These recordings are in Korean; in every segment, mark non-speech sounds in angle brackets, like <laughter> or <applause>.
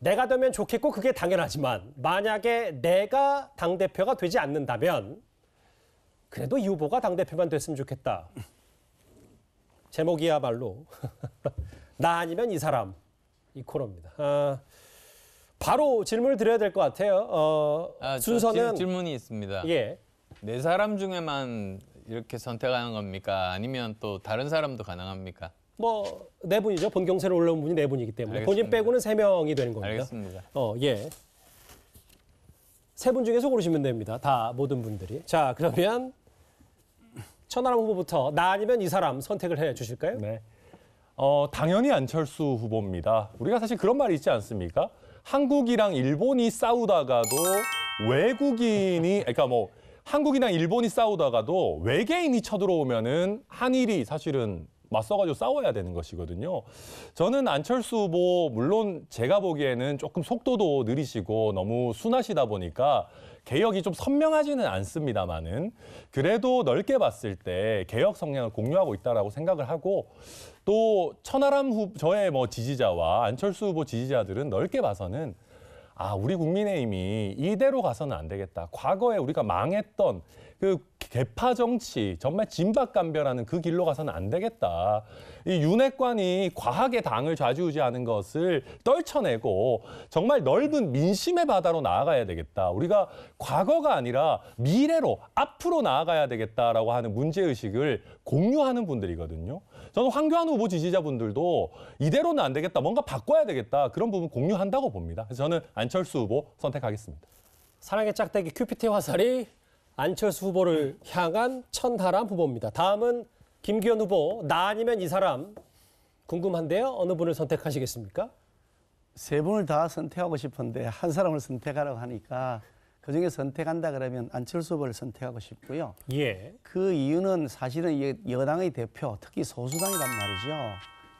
내가 되면 좋겠고 그게 당연하지만 만약에 내가 당대표가 되지 않는다면 그래도 이 후보가 당대표만 됐으면 좋겠다. 제목이야말로 <laughs> 나 아니면 이 사람 이 코너입니다. 아, 바로 질문을 드려야 될 것 같아요. 어, 아, 순서는 질문이 있습니다. 예. 네 사람 중에만 이렇게 선택하는 겁니까? 아니면 또 다른 사람도 가능합니까? 뭐네 분이죠. 본 경세로 올라온 분이 네 분이기 때문에 알겠습니다. 본인 빼고는 세 명이 되는 겁니다. 알겠습니다. 어, 예. 세 분 중에서 고르시면 됩니다. 다 모든 분들이. 자, 그러면 천하람 후보부터 나 아니면 이 사람 선택을 해 주실까요? 네. 어, 당연히 안철수 후보입니다. 우리가 사실 그런 말이 있지 않습니까? 한국이랑 일본이 싸우다가도 외국인이 그러니까 뭐 한국이랑 일본이 싸우다가도 외계인이 쳐들어오면은 한일이 사실은 맞서가지고 싸워야 되는 것이거든요. 저는 안철수 후보 물론 제가 보기에는 조금 속도도 느리시고 너무 순하시다 보니까 개혁이 좀 선명하지는 않습니다만은 그래도 넓게 봤을 때 개혁 성향을 공유하고 있다라고 생각을 하고 또 천하람 후 저의 뭐 지지자와 안철수 후보 지지자들은 넓게 봐서는 아, 우리 국민의힘이 이대로 가서는 안 되겠다. 과거에 우리가 망했던 그 개파 정치, 정말 진박감별하는 그 길로 가서는 안 되겠다. 이 윤핵관이 과하게 당을 좌지우지하는 것을 떨쳐내고 정말 넓은 민심의 바다로 나아가야 되겠다. 우리가 과거가 아니라 미래로 앞으로 나아가야 되겠다라고 하는 문제 의식을 공유하는 분들이거든요. 저는 황교안 후보 지지자분들도 이대로는 안 되겠다, 뭔가 바꿔야 되겠다 그런 부분 공유한다고 봅니다. 그래서 저는 안철수 후보 선택하겠습니다. 사랑의 짝대기 큐피트 화살이 안철수 후보를 향한 천하람 후보입니다. 다음은 김기현 후보 나 아니면 이 사람 궁금한데요. 어느 분을 선택하시겠습니까? 세 분을 다 선택하고 싶은데 한 사람을 선택하라고 하니까 그중에 선택한다 그러면 안철수 후보를 선택하고 싶고요. 예. 그 이유는 사실은 여당의 대표, 특히 소수당이란 말이죠.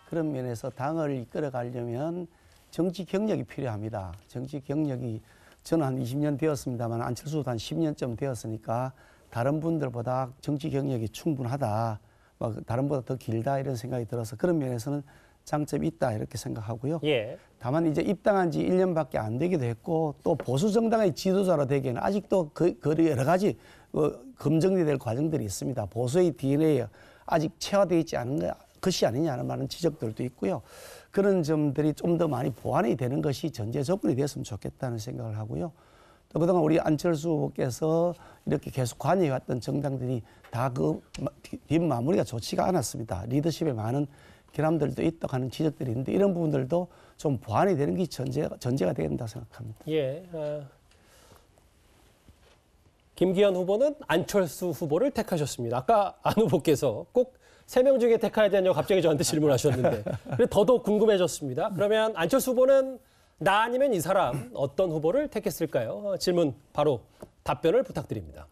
그런 면에서 당을 이끌어가려면 정치 경력이 필요합니다. 정치 경력이 저는 한 20년 되었습니다만 안철수도 한 10년쯤 되었으니까 다른 분들보다 정치 경력이 충분하다. 막 다른 보다 더 길다 이런 생각이 들어서 그런 면에서는 장점이 있다 이렇게 생각하고요. 예. 다만 이제 입당한 지 1년밖에 안 되기도 했고 또 보수 정당의 지도자로 되기에는 아직도 그, 그 여러 가지 어, 검증될 과정들이 있습니다. 보수의 DNA에 아직 체화되어 있지 않은 거, 것이 아니냐는 많은 지적들도 있고요. 그런 점들이 좀 더 많이 보완이 되는 것이 전제 접근이 됐으면 좋겠다는 생각을 하고요. 또 그동안 우리 안철수 후보께서 이렇게 계속 관여해왔던 정당들이 다 그 뒷마무리가 좋지가 않았습니다. 리더십에 많은 결함들도 있다고 하는 지적들이 있는데 이런 부분들도 좀 보완이 되는 게 전제, 전제가 된다 생각합니다. 예. 어, 김기현 후보는 안철수 후보를 택하셨습니다. 아까 안 후보께서 꼭 세 명 중에 택해야 되냐고 갑자기 저한테 질문하셨는데 <laughs> 더더욱 궁금해졌습니다. 그러면 안철수 후보는 나 아니면 이 사람 어떤 후보를 택했을까요? 어, 질문 바로 답변을 부탁드립니다.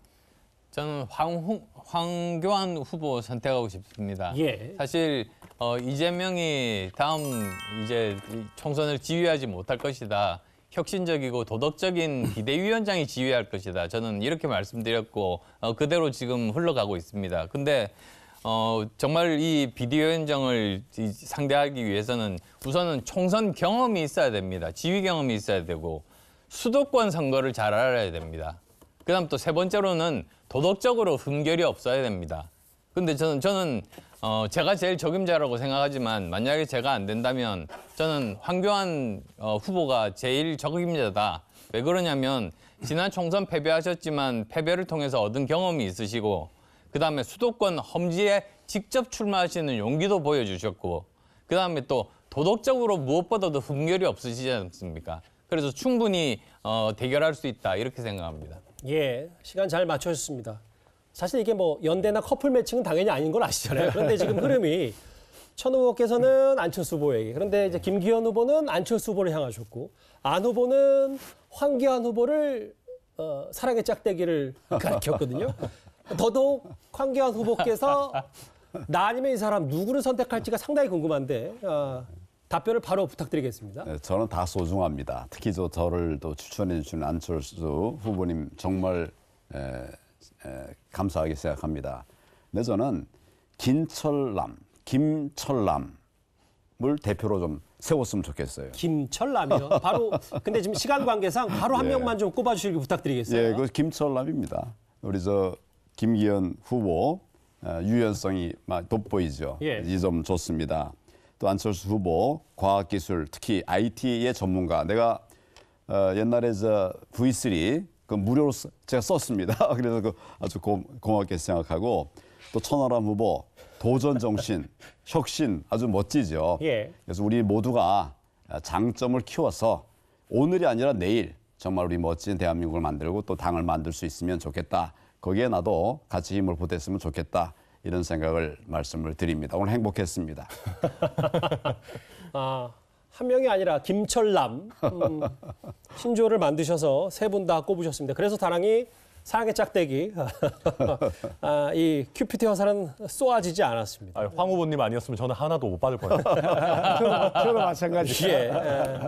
저는 황, 황교안 후보 선택하고 싶습니다. 예. 사실 어, 이재명이 다음 이제 총선을 지휘하지 못할 것이다. 혁신적이고 도덕적인 <laughs> 비대위원장이 지휘할 것이다. 저는 이렇게 말씀드렸고 어, 그대로 지금 흘러가고 있습니다. 근데 어, 정말 이 비대위원장을 상대하기 위해서는 우선은 총선 경험이 있어야 됩니다. 지휘 경험이 있어야 되고 수도권 선거를 잘 알아야 됩니다. 그다음 또 세 번째로는 도덕적으로 흠결이 없어야 됩니다. 근데 저는 저는 어, 제가 제일 적임자라고 생각하지만 만약에 제가 안 된다면 저는 황교안 어, 후보가 제일 적임자다. 왜 그러냐면 지난 총선 패배하셨지만 패배를 통해서 얻은 경험이 있으시고 그다음에 수도권 험지에 직접 출마하시는 용기도 보여주셨고 그다음에 또 도덕적으로 무엇보다도 흠결이 없으시지 않습니까? 그래서 충분히 어, 대결할 수 있다 이렇게 생각합니다. 예, 시간 잘 맞춰주셨습니다. 사실 이게 뭐 연대나 커플 매칭은 당연히 아닌 건 아시잖아요. 그런데 지금 흐름이 <laughs> 천 후보께서는 안철수 후보에게 그런데 이제 김기현 후보는 안철수 후보를 향하셨고 안 후보는 황기안 후보를 어, 사랑의 짝대기를 <laughs> 가르켰거든요 더더욱 황기안 후보께서 나 아니면 이 사람 누구를 선택할지가 상당히 궁금한데 어, 답변을 바로 부탁드리겠습니다. 네, 저는 다 소중합니다. 특히 저 저를 또 추천해 주신 안철수 후보님 정말 에, 감사하게 생각합니다. 근 저는 김철남, 김철남을 대표로 좀 세웠으면 좋겠어요. 김철남이요. <laughs> 바로 근데 지금 시간 관계상 바로 한 예. 명만 좀 꼽아 주시길 부탁드리겠어요. 예, 그 김철남입니다. 우리 저 김기현 후보 유연성이 막 돋보이죠. 예. 이점 좋습니다. 또 안철수 후보 과학기술 특히 IT의 전문가. 내가 어, 옛날에 저 V3 그 무료로 써, 제가 썼습니다. <laughs> 그래서 그 아주 고, 고맙게 생각하고 또 천하람 후보 도전 정신, <laughs> 혁신 아주 멋지죠. 예. 그래서 우리 모두가 장점을 키워서 오늘이 아니라 내일 정말 우리 멋진 대한민국을 만들고 또 당을 만들 수 있으면 좋겠다. 거기에 나도 같이 힘을 보탰으면 좋겠다. 이런 생각을 말씀을 드립니다. 오늘 행복했습니다. <laughs> 아. 한 명이 아니라 김철남 음, 신조를 만드셔서 세 분 다 꼽으셨습니다. 그래서 다랑이 사랑의 짝대기 <laughs> 아, 이 큐피트 화살은 쏘아지지 않았습니다. 아황 후보님 아니었으면 저는 하나도 못 받을 뻔했요 저도 마찬가지예요. <laughs> 예. 예.